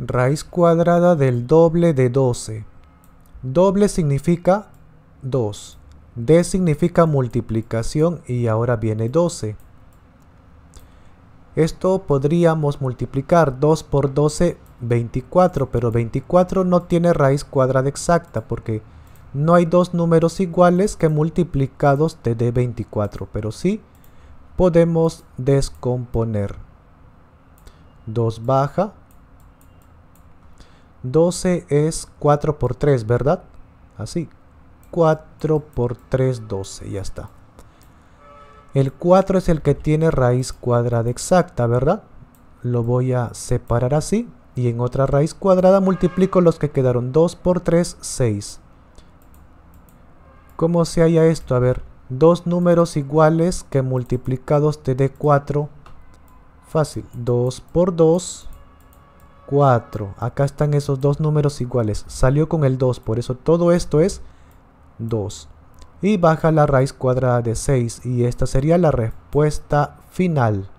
Raíz cuadrada del doble de 12. Doble significa 2. D significa multiplicación y ahora viene 12. Esto podríamos multiplicar 2 por 12, 24, pero 24 no tiene raíz cuadrada exacta porque no hay dos números iguales que multiplicados te dé 24, pero sí podemos descomponer. 2 baja, 12 es 4 por 3, ¿verdad? Así. 4 por 3, 12. Ya está. El 4 es el que tiene raíz cuadrada exacta, ¿verdad? Lo voy a separar así. Y en otra raíz cuadrada multiplico los que quedaron. 2 por 3, 6. ¿Cómo se halla esto? A ver, dos números iguales que multiplicados te dé 4. Fácil. 2 por 2 4. Acá están esos dos números iguales. Salió con el 2, por eso todo esto es 2. Y baja la raíz cuadrada de 6 y esta sería la respuesta final.